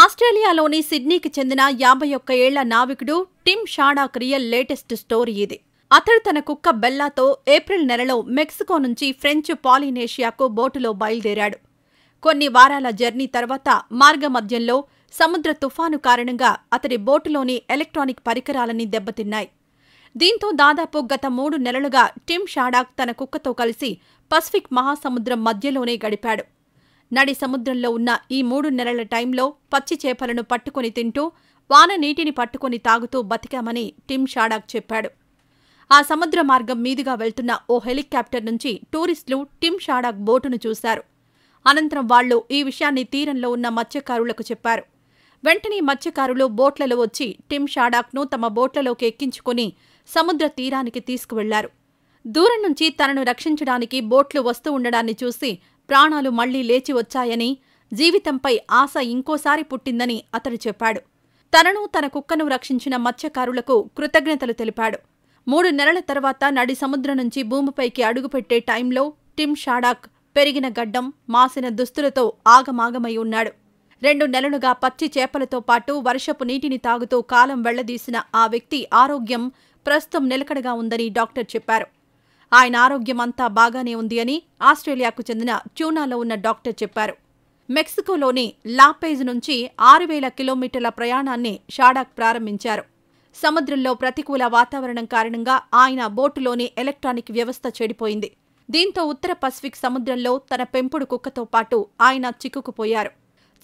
ఆస్ట్రేలియాలోని సిడ్నీకి చెందిన యాభై ఒక్క ఏళ్ల నావికుడు టిమ్ షాడా క్రియల్ లేటెస్ట్ స్టోరీ ఇది అతడు తన కుక్క బెల్లాతో ఏప్రిల్ నెలలో మెక్సికో నుంచి ఫ్రెంచ్ పాలినేషియాకు బోటులో బయలుదేరాడు కొన్ని వారాల జర్నీ తర్వాత మార్గమధ్యంలో సముద్ర తుఫాను కారణంగా అతడి బోటులోని ఎలక్ట్రానిక్ పరికరాలన్నీ దెబ్బతిన్నాయి దీంతో దాదాపు గత మూడు నెలలుగా టిమ్ షాడాక్ తన కుక్కతో కలిసి పసిఫిక్ మహాసముద్రం మధ్యలోనే గడిపాడు నడి సముద్రంలో ఉన్న ఈ మూడు నెలల టైంలో పచ్చి చేపలను పట్టుకొని తింటూ వాన నీటిని పట్టుకొని తాగుతూ బతికామని టిమ్ షాడాక్ చెప్పాడు ఆ సముద్ర మార్గం మీదుగా వెళ్తున్న ఓ హెలికాప్టర్ నుంచి టూరిస్టులు టిమ్ షాడాక్ బోటును చూశారు అనంతరం వాళ్లు ఈ విషయాన్ని తీరంలో ఉన్న మత్స్యకారులకు చెప్పారు వెంటనే మత్స్యకారులు బోట్లలో వచ్చి టిమ్ షాడాక్ను తమ బోట్లలోకి ఎక్కించుకుని సముద్ర తీరానికి తీసుకువెళ్లారు దూరం నుంచి తనను రక్షించడానికి బోట్లు వస్తూ ఉండడాన్ని చూసి ప్రాణాలు మళ్లీ లేచి వచ్చాయని జీవితంపై ఆశ ఇంకోసారి పుట్టిందని అతడు చెప్పాడు తనను తన కుక్కను రక్షించిన మత్స్యకారులకు కృతజ్ఞతలు తెలిపాడు మూడు నెలల తర్వాత నడి సముద్రం నుంచి భూమిపైకి అడుగుపెట్టే టైంలో టిమ్ షాడాక్ పెరిగిన గడ్డం మాసిన దుస్తులతో ఆగమాగమై ఉన్నాడు రెండు నెలలుగా పచ్చి చేపలతో పాటు వర్షపు నీటిని తాగుతూ కాలం వెళ్లదీసిన ఆ వ్యక్తి ఆరోగ్యం ప్రస్తుతం నిలకడగా ఉందని డాక్టర్ చెప్పారు ఆయన ఆరోగ్యమంతా బాగానే ఉంది అని ఆస్ట్రేలియాకు చెందిన ట్యూనాలో ఉన్న డాక్టర్ చెప్పారు మెక్సికోలోని లాపేజ్ నుంచి ఆరు వేల కిలోమీటర్ల ప్రయాణాన్ని షాడాక్ ప్రారంభించారు సముద్రంలో ప్రతికూల వాతావరణం కారణంగా ఆయన బోటులోని ఎలక్ట్రానిక్ వ్యవస్థ చెడిపోయింది దీంతో ఉత్తర పసిఫిక్ సముద్రంలో తన పెంపుడు కుక్కతో పాటు ఆయన చిక్కుకుపోయారు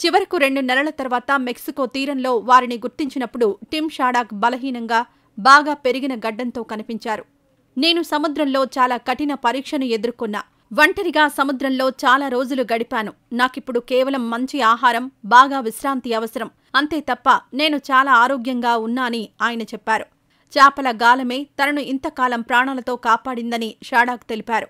చివరకు రెండు నెలల తర్వాత మెక్సికో తీరంలో వారిని గుర్తించినప్పుడు టిమ్ షాడాక్ బలహీనంగా బాగా పెరిగిన గడ్డంతో కనిపించారు నేను సముద్రంలో చాలా కఠిన పరీక్షను ఎదుర్కొన్నా ఒంటరిగా సముద్రంలో చాలా రోజులు గడిపాను నాకిప్పుడు కేవలం మంచి ఆహారం బాగా విశ్రాంతి అవసరం అంతే తప్ప నేను చాలా ఆరోగ్యంగా ఉన్నాని ఆయన చెప్పారు చేపల గాలమే తనను ఇంతకాలం ప్రాణాలతో కాపాడిందని షాడాక్ తెలిపారు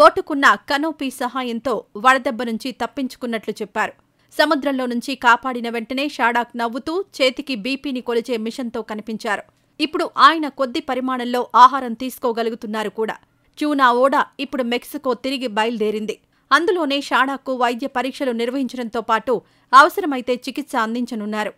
బోటుకున్న కనోపీ సహాయంతో వడదెబ్బ నుంచి తప్పించుకున్నట్లు చెప్పారు సముద్రంలో నుంచి కాపాడిన వెంటనే షాడాక్ నవ్వుతూ చేతికి బీపీని కొలిచే మిషన్తో కనిపించారు ఇప్పుడు ఆయన కొద్ది పరిమాణంలో ఆహారం తీసుకోగలుగుతున్నారు కూడా చూనా ఓడా ఇప్పుడు మెక్సికో తిరిగి బయలుదేరింది అందులోనే షాడాకు వైద్య పరీక్షలు నిర్వహించడంతో పాటు అవసరమైతే చికిత్స అందించనున్నారు